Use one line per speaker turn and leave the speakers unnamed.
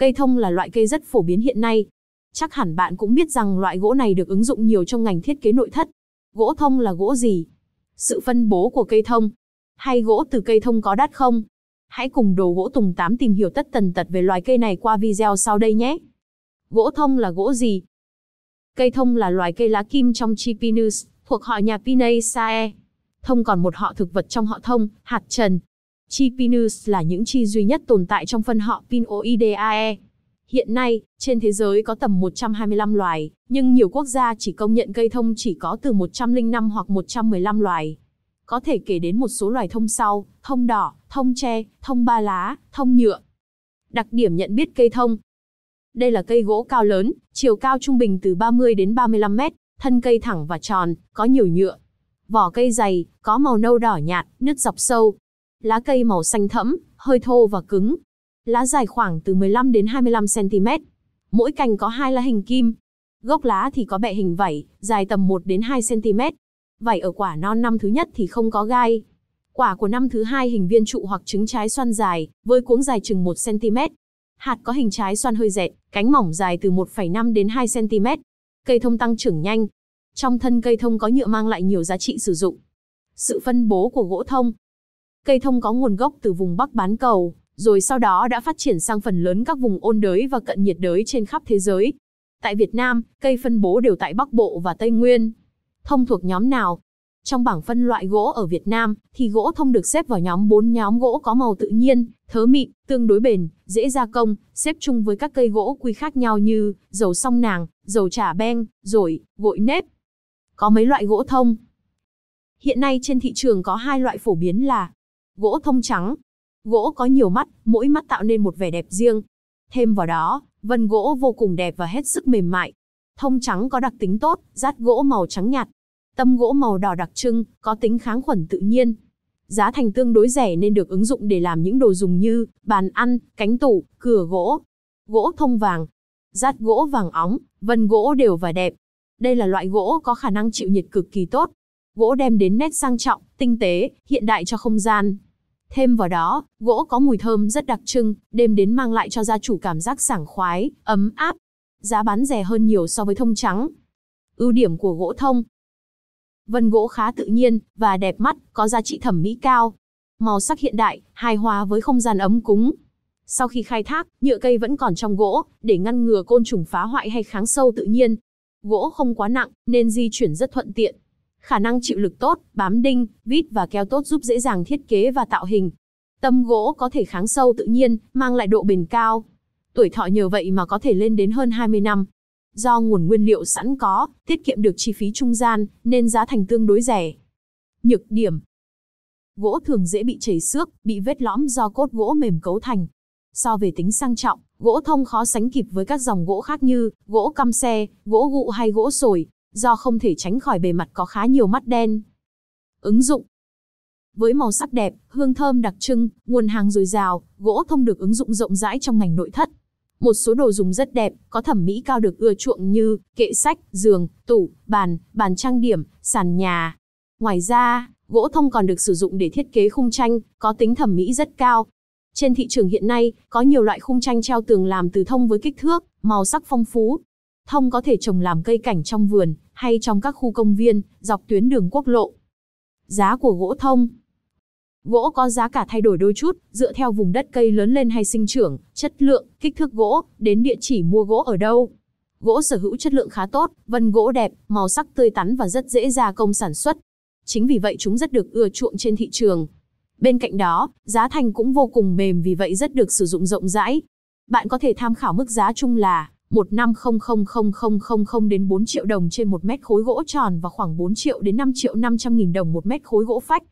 Cây thông là loại cây rất phổ biến hiện nay. Chắc hẳn bạn cũng biết rằng loại gỗ này được ứng dụng nhiều trong ngành thiết kế nội thất. Gỗ thông là gỗ gì? Sự phân bố của cây thông. Hay gỗ từ cây thông có đắt không? Hãy cùng đồ gỗ tùng tám tìm hiểu tất tần tật về loài cây này qua video sau đây nhé. Gỗ thông là gỗ gì? Cây thông là loài cây lá kim trong Chipinus, thuộc họ nhà Pinaceae. Thông còn một họ thực vật trong họ thông, hạt trần, Chi Pinus là những chi duy nhất tồn tại trong phân họ Pinoidae. Hiện nay, trên thế giới có tầm 125 loài, nhưng nhiều quốc gia chỉ công nhận cây thông chỉ có từ 105 hoặc 115 loài. Có thể kể đến một số loài thông sau, thông đỏ, thông tre, thông ba lá, thông nhựa. Đặc điểm nhận biết cây thông. Đây là cây gỗ cao lớn, chiều cao trung bình từ 30 đến 35 mét, thân cây thẳng và tròn, có nhiều nhựa. Vỏ cây dày, có màu nâu đỏ nhạt, nứt dọc sâu, lá cây màu xanh thẫm, hơi thô và cứng. Lá dài khoảng từ 15 đến 25 cm. Mỗi cành có hai lá hình kim. Gốc lá thì có bẹ hình vảy, dài tầm 1 đến 2 cm. Vảy ở quả non năm thứ nhất thì không có gai. Quả của năm thứ hai hình viên trụ hoặc trứng trái xoan dài, với cuống dài chừng 1 cm. Hạt có hình trái xoan hơi dẹt, cánh mỏng dài từ 1,5 đến 2 cm. Cây thông tăng trưởng nhanh. Trong thân cây thông có nhựa mang lại nhiều giá trị sử dụng. Sự phân bố của gỗ thông Cây thông có nguồn gốc từ vùng Bắc bán cầu, rồi sau đó đã phát triển sang phần lớn các vùng ôn đới và cận nhiệt đới trên khắp thế giới. Tại Việt Nam, cây phân bố đều tại Bắc Bộ và Tây Nguyên. Thông thuộc nhóm nào? Trong bảng phân loại gỗ ở Việt Nam, thì gỗ thông được xếp vào nhóm 4 nhóm gỗ có màu tự nhiên, thớ mịn, tương đối bền, dễ gia công, xếp chung với các cây gỗ quy khác nhau như dầu song nàng, dầu trà beng, rồi, gội nếp. Có mấy loại gỗ thông? Hiện nay trên thị trường có hai loại phổ biến là gỗ thông trắng. Gỗ có nhiều mắt, mỗi mắt tạo nên một vẻ đẹp riêng. Thêm vào đó, vân gỗ vô cùng đẹp và hết sức mềm mại. Thông trắng có đặc tính tốt, rát gỗ màu trắng nhạt. Tâm gỗ màu đỏ đặc trưng, có tính kháng khuẩn tự nhiên. Giá thành tương đối rẻ nên được ứng dụng để làm những đồ dùng như bàn ăn, cánh tủ, cửa gỗ. Gỗ thông vàng, rát gỗ vàng óng, vân gỗ đều và đẹp. Đây là loại gỗ có khả năng chịu nhiệt cực kỳ tốt. Gỗ đem đến nét sang trọng, tinh tế, hiện đại cho không gian. Thêm vào đó, gỗ có mùi thơm rất đặc trưng, đêm đến mang lại cho gia chủ cảm giác sảng khoái, ấm áp. Giá bán rẻ hơn nhiều so với thông trắng. Ưu điểm của gỗ thông Vân gỗ khá tự nhiên và đẹp mắt, có giá trị thẩm mỹ cao. Màu sắc hiện đại, hài hòa với không gian ấm cúng. Sau khi khai thác, nhựa cây vẫn còn trong gỗ, để ngăn ngừa côn trùng phá hoại hay kháng sâu tự nhiên. Gỗ không quá nặng, nên di chuyển rất thuận tiện khả năng chịu lực tốt, bám đinh, vít và keo tốt giúp dễ dàng thiết kế và tạo hình. Tâm gỗ có thể kháng sâu tự nhiên, mang lại độ bền cao. Tuổi thọ nhờ vậy mà có thể lên đến hơn 20 năm. Do nguồn nguyên liệu sẵn có, tiết kiệm được chi phí trung gian, nên giá thành tương đối rẻ. Nhược điểm Gỗ thường dễ bị chảy xước, bị vết lõm do cốt gỗ mềm cấu thành. So về tính sang trọng, gỗ thông khó sánh kịp với các dòng gỗ khác như gỗ căm xe, gỗ gụ hay gỗ sồi, do không thể tránh khỏi bề mặt có khá nhiều mắt đen. Ứng dụng Với màu sắc đẹp, hương thơm đặc trưng, nguồn hàng dồi dào, gỗ thông được ứng dụng rộng rãi trong ngành nội thất. Một số đồ dùng rất đẹp, có thẩm mỹ cao được ưa chuộng như kệ sách, giường, tủ, bàn, bàn trang điểm, sàn nhà. Ngoài ra, gỗ thông còn được sử dụng để thiết kế khung tranh, có tính thẩm mỹ rất cao. Trên thị trường hiện nay, có nhiều loại khung tranh treo tường làm từ thông với kích thước, màu sắc phong phú, thông có thể trồng làm cây cảnh trong vườn, hay trong các khu công viên, dọc tuyến đường quốc lộ. Giá của gỗ thông Gỗ có giá cả thay đổi đôi chút, dựa theo vùng đất cây lớn lên hay sinh trưởng, chất lượng, kích thước gỗ, đến địa chỉ mua gỗ ở đâu. Gỗ sở hữu chất lượng khá tốt, vân gỗ đẹp, màu sắc tươi tắn và rất dễ gia công sản xuất. Chính vì vậy chúng rất được ưa chuộng trên thị trường. Bên cạnh đó, giá thành cũng vô cùng mềm vì vậy rất được sử dụng rộng rãi. Bạn có thể tham khảo mức giá chung là năm 1500000 đến 4 triệu đồng trên một mét khối gỗ tròn và khoảng 4 triệu đến 5 triệu 500 nghìn đồng một mét khối gỗ phách,